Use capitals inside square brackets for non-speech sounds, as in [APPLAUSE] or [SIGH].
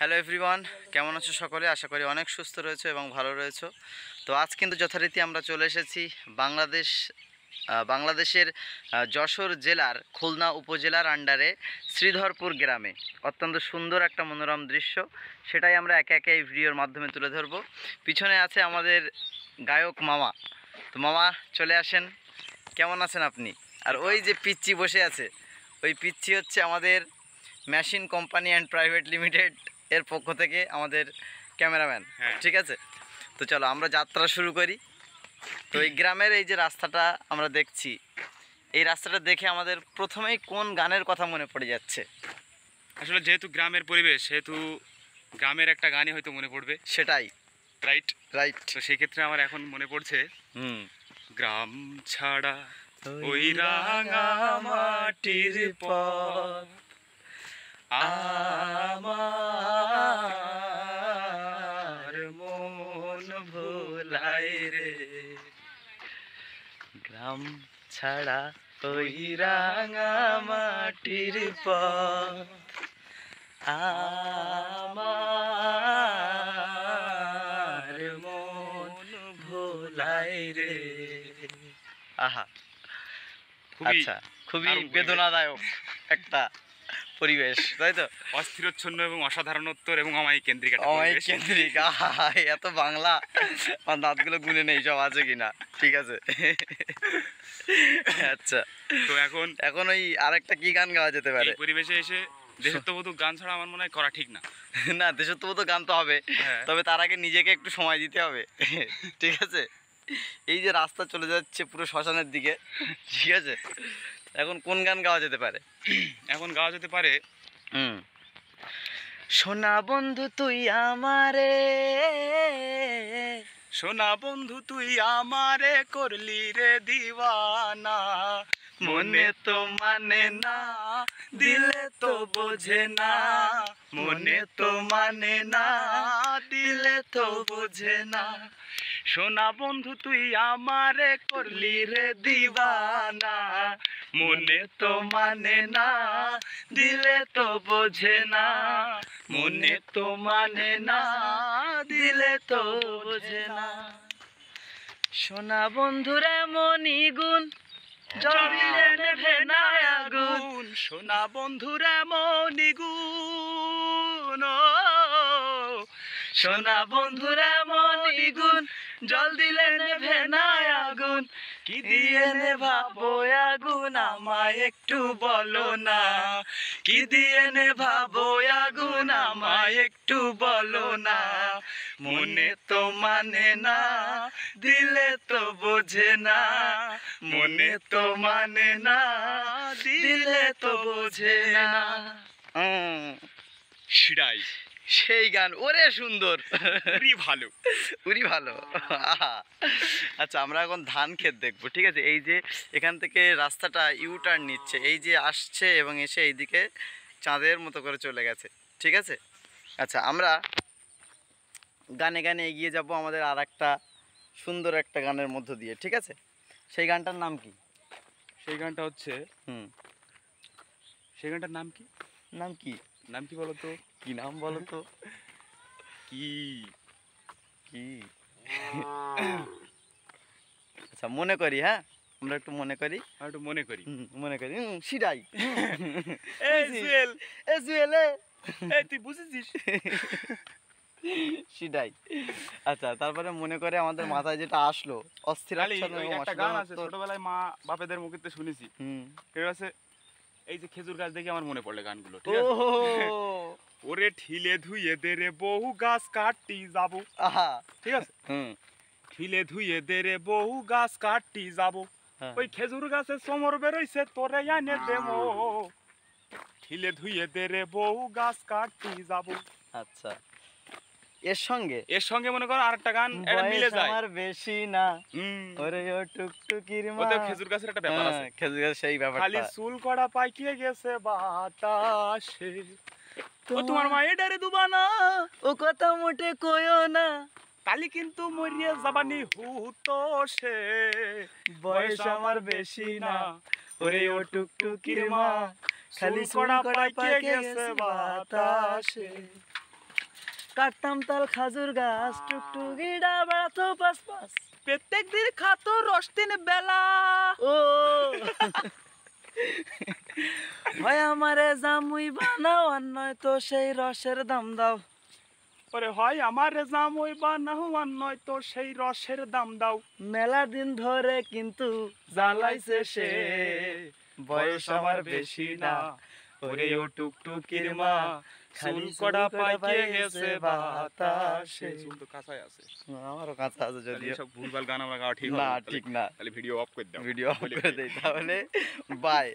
Hello everyone কেমন আছো সকলে আশা করি অনেক সুস্থ রয়েছে এবং ভালো রয়েছে তো আজ কিন্তু যথারীতি আমরা চলে এসেছি বাংলাদেশ বাংলাদেশের যশোর জেলার খুলনা উপজেলার আন্ডারে শ্রীধরপুর গ্রামে অত্যন্ত সুন্দর একটা মনোরম দৃশ্য সেটাই আমরা একে একে এই ভিডিওর মাধ্যমে তুলে ধরব পিছনে আছে আমাদের গায়ক মামা তো মামা চলে আসেন কেমন আছেন আপনি আর ওই যে পিচ্ছি বসে আছে ওই পিচ্ছি হচ্ছে আমাদের machine company and private limited এর পক্ষ থেকে আমাদের ক্যামেরাম্যান হ্যাঁ। ঠিক আছে তো চলো আমরা যাত্রা শুরু করি তো এই গ্রামের এই যে রাস্তাটা আমরা দেখছি এই রাস্তাটা দেখে আমাদের প্রথমেই কোন গানের কথা মনে পড়ে যাচ্ছে আসলে যেহেতু গ্রামের পরিবেশ সেহেতু গ্রামের একটা গানই হয়তো মনে পড়বে সেটাই রাইট রাইট তো সেই ক্ষেত্রে আমার এখন মনে পড়ছে হুম গ্রাম ছাড়া ওই রাঙা মাটির পথ আমার মন ভোলাই রে গ্রাম ছাড়া ওই রাঙা মাটির পথ আমার মন ভোলাই রে আহা আচ্ছা খুবই বেদনাদায়ক একটা পরিবেশ তাই তো অস্থিরচ্ছন্ন এবং অসাধারণোত্তর এবং অমায়িক কেন্দ্রিক অমায়িক কেন্দ্রিক এত বাংলা আমার দাঁতগুলো গুনে নেই সব আছে কিনা ঠিক আছে আচ্ছা তো এখন এখন ওই আরেকটা কি গান গাওয়া যেতে পারে পরিবেশে এসে দেশত্ববোধক গান ছাড়া আমার মনে হয় করা ঠিক না না দেশত্ববোধক গান তো হবে হ্যাঁ। তবে তার আগে নিজেকে একটু সময় দিতে হবে ঠিক আছে এই যে রাস্তা চলে যাচ্ছে পুরো শ্মশানের দিকে ঠিক আছে এখন কোন গান গাওয়া যেতে পারে এখন গাওয়া যেতে পারে সোনা বন্ধু তুই আমারে সোনা বন্ধু তুই আমারে করলি রে দিওয়ানা মনে তো মানে না দিলে তো বোঝে না মনে তো মানে না দিলে তো বোঝে না সোনা বন্ধু তুই আমারে করলি রে দিবানা মনে তো মানে না দিলে তো বোঝে না মনে তো মানে না দিলে তো বোঝে না সোনা বন্ধুরে মনি গুণ আগুন সোনা বন্ধুরা গুণ সোনা মনি গুণ জল দিলে নেভে নাই আগুন কি দিয়ে নেভাবো আগুন আমায় একটু বলো না কি দিয়ে নেভাবো আগুন আমায় একটু বলো না মনে তো মানে না দিলে তো বোঝে না মনে তো মানে না দিলে তো বোঝে না শিরাই সেই গান ওরে সুন্দর উরি ভালো উরি ভালো আচ্ছা আমরা এখন ধান ক্ষেত দেখবো ঠিক আছে এই যে এখান থেকে রাস্তাটা ইউটার্ন নিচ্ছে এই যে আসছে এবং এসে এইদিকে চাঁদের মতো করে চলে গেছে ঠিক আছে আচ্ছা আমরা গানে গানে এগিয়ে যাব আমাদের আর একটা সুন্দর একটা গানের মধ্য দিয়ে ঠিক আছে সেই গানটার নাম কি সেই গানটা হচ্ছে হুম সেই গানটার নাম কি নাম কি নাম কি বলতো কি নাম বলতো কি কি আচ্ছা মনে করি হ্যাঁ আমরা একটু মনে করি একটু মনে করি মনে করি সিরাই আচ্ছা তারপরে মনে করে আমাদের মাথায় যেটা আসলো অস্থির একটা গান আছে ছোটবেলায় মা বাপেদের মুখেতে শুনেছি হুম ঠিক আছে এই যে খেজুর গাছ দেখে আমার মনে পড়লে গানগুলো ঠিক আছে [LAUGHS] ওরে ঠিলে ধুয়ে দে রে বহু গাছ কাটি যাব ঠিক আছে ঠিলে ধুয়ে দে রে বহু গাছ কাটি যাব হ্যাঁ। ওই খেজুর গাছে সমর বেরোইছে তোরে আনে দেবো ঠিলে ধুয়ে দে রে বহু গাছ কাটি যাব আচ্ছা এর সঙ্গে এর সঙ্গে মনে করো আরেকটা গান এটা মিলে যায় আমার বেশি না ওরে ও টুকটুকির মা খেজুর গাছের একটা ব্যাপার হ্যাঁ, আছে খেজুর সেই ব্যাপারটা খালি কড়া পাকিয়ে গেছে বাতাসে ও তোমার ও মোটে কয়ো না কালি কিন্তু মরিয়া যাবানি হুতো সে বয়স আমার বেশি না ওরে ও টুকটুকির মা খালি সোনা পাইকে গেছে বাতাসে কাটতাম তাল খাজুর গাছ টুকটুকি পাস পাস প্রত্যেক দিন খাতো বেলা ও হয় আমারে জামুই বানাও আর নয় তো সেই রসের দাম দাও পরে হয় নয় তো সেই রসের দাম দাও মেলা দিন ধরে কিন্তু জ্বালাইছে সে বয়স আমার বেশি না ওরে ও টুকটুকির মা খালি কড়া পাইকে গেছে বাতাসে চুল কাঁচাই আছে আমারও কাঁচা আছে যদিও সব ভুলভাল গান আমরা গাওয়া ঠিক না ঠিক না তাহলে ভিডিও অফ করে দাও ভিডিও অফ করে দেই তাহলে বাই